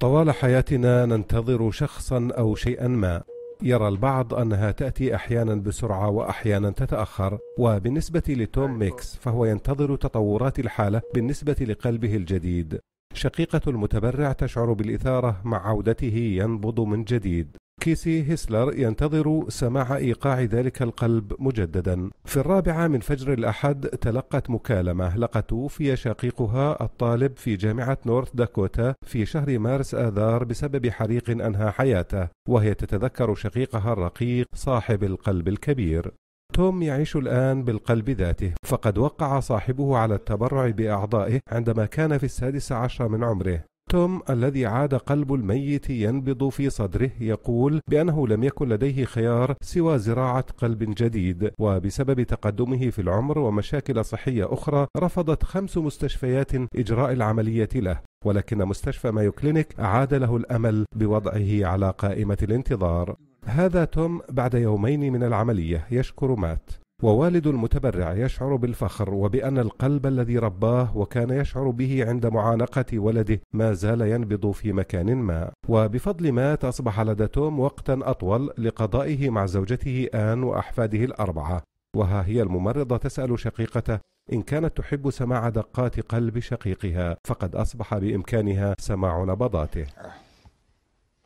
طوال حياتنا ننتظر شخصا أو شيئا ما يرى البعض أنها تأتي أحيانا بسرعة وأحيانا تتأخر وبالنسبة لتوم ميكس فهو ينتظر تطورات الحالة بالنسبة لقلبه الجديد شقيقة المتبرع تشعر بالإثارة مع عودته ينبض من جديد كيسي هسلر ينتظر سماع إيقاع ذلك القلب مجددا في الرابعة من فجر الأحد تلقت مكالمة لقد توفي شقيقها الطالب في جامعة نورث داكوتا في شهر مارس آذار بسبب حريق أنهى حياته وهي تتذكر شقيقها الرقيق صاحب القلب الكبير توم يعيش الآن بالقلب ذاته فقد وقع صاحبه على التبرع بأعضائه عندما كان في السادس عشر من عمره توم الذي عاد قلب الميت ينبض في صدره يقول بأنه لم يكن لديه خيار سوى زراعة قلب جديد وبسبب تقدمه في العمر ومشاكل صحية أخرى رفضت خمس مستشفيات إجراء العملية له ولكن مستشفى مايو كلينيك أعاد له الأمل بوضعه على قائمة الانتظار هذا توم بعد يومين من العملية يشكر مات ووالد المتبرع يشعر بالفخر وبأن القلب الذي رباه وكان يشعر به عند معانقة ولده ما زال ينبض في مكان ما وبفضل مات أصبح لدى توم وقتا أطول لقضائه مع زوجته آن وأحفاده الأربعة وها هي الممرضة تسأل شقيقته إن كانت تحب سماع دقات قلب شقيقها فقد أصبح بإمكانها سماع نبضاته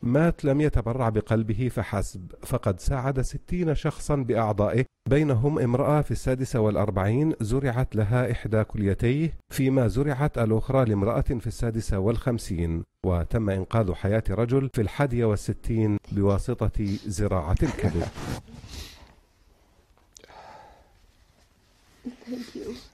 مات لم يتبرع بقلبه فحسب فقد ساعد ستين شخصا بأعضائه بينهم امرأة في السادسة والأربعين زرعت لها إحدى كليتيه فيما زرعت الأخرى لامرأة في السادسة والخمسين وتم إنقاذ حياة رجل في الحادية والستين بواسطة زراعة الكبد Thank you.